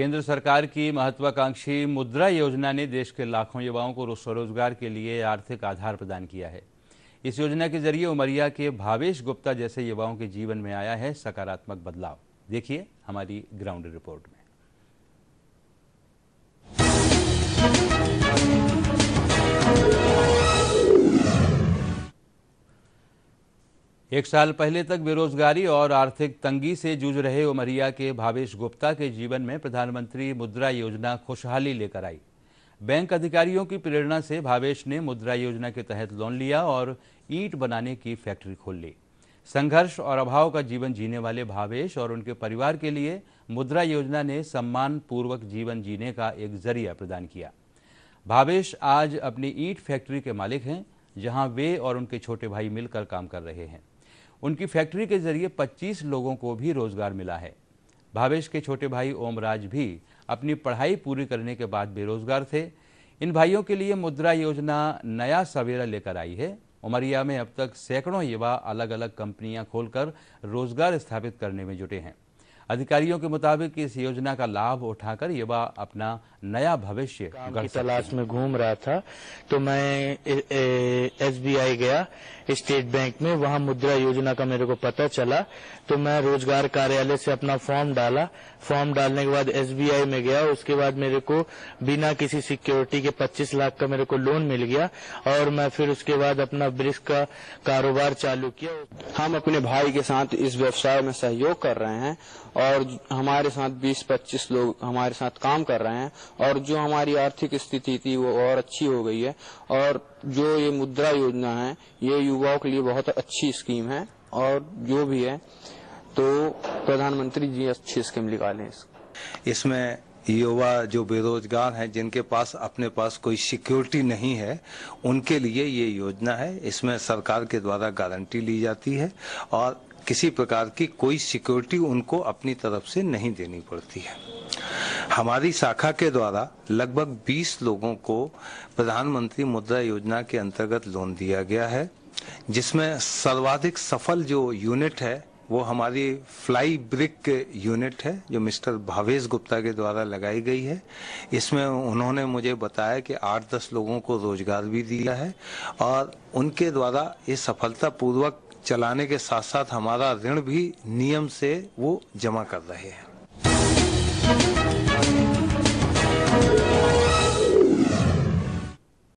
केंद्र सरकार की महत्वाकांक्षी मुद्रा योजना ने देश के लाखों युवाओं को स्वरोजगार के लिए आर्थिक आधार प्रदान किया है इस योजना के जरिए उमरिया के भावेश गुप्ता जैसे युवाओं के जीवन में आया है सकारात्मक बदलाव देखिए हमारी ग्राउंड रिपोर्ट में एक साल पहले तक बेरोजगारी और आर्थिक तंगी से जूझ रहे उमरिया के भावेश गुप्ता के जीवन में प्रधानमंत्री मुद्रा योजना खुशहाली लेकर आई बैंक अधिकारियों की प्रेरणा से भावेश ने मुद्रा योजना के तहत लोन लिया और ईट बनाने की फैक्ट्री खोल ली संघर्ष और अभाव का जीवन जीने वाले भावेश और उनके परिवार के लिए मुद्रा योजना ने सम्मान पूर्वक जीवन जीने का एक जरिया प्रदान किया भावेश आज अपनी ईट फैक्ट्री के मालिक हैं जहां वे और उनके छोटे भाई मिलकर काम कर रहे हैं उनकी फैक्ट्री के जरिए 25 लोगों को भी रोजगार मिला है भावेश के छोटे भाई ओमराज भी अपनी पढ़ाई पूरी करने के बाद बेरोजगार थे इन भाइयों के लिए मुद्रा योजना नया सवेरा लेकर आई है उमरिया में अब तक सैकड़ों युवा अलग अलग कंपनियां खोलकर रोजगार स्थापित करने में जुटे हैं अधिकारियों के मुताबिक इस योजना का लाभ उठाकर युवा अपना नया भविष्य तलाश में घूम रहा था तो मैं एसबीआई गया स्टेट बैंक में वहाँ मुद्रा योजना का मेरे को पता चला तो मैं रोजगार कार्यालय से अपना फॉर्म डाला फॉर्म डालने के बाद एसबीआई में गया उसके बाद मेरे को बिना किसी सिक्योरिटी के 25 लाख का मेरे को लोन मिल गया और मैं फिर उसके बाद अपना ब्रिक्स का कारोबार चालू किया हम अपने भाई के साथ इस व्यवसाय में सहयोग कर रहे हैं और हमारे साथ 20-25 लोग हमारे साथ काम कर रहे हैं और जो हमारी आर्थिक स्थिति थी वो और अच्छी हो गई है और जो ये मुद्रा योजना है ये युवाओं के लिए बहुत अच्छी स्कीम है और जो भी है तो प्रधानमंत्री जी अच्छी स्कीम निकालें इसमें युवा जो बेरोजगार हैं जिनके पास अपने पास कोई सिक्योरिटी नहीं है उनके लिए ये योजना है इसमें सरकार के द्वारा गारंटी ली जाती है और किसी प्रकार की कोई सिक्योरिटी उनको अपनी तरफ से नहीं देनी पड़ती है हमारी शाखा के द्वारा लगभग 20 लोगों को प्रधानमंत्री मुद्रा योजना के अंतर्गत लोन दिया गया है जिसमें सर्वाधिक सफल जो यूनिट है वो हमारी फ्लाई ब्रिक यूनिट है जो मिस्टर भावेश गुप्ता के द्वारा लगाई गई है इसमें उन्होंने मुझे बताया कि आठ दस लोगों को रोजगार भी दिया है और उनके द्वारा ये सफलतापूर्वक चलाने के साथ साथ हमारा ऋण भी नियम से वो जमा कर रहे हैं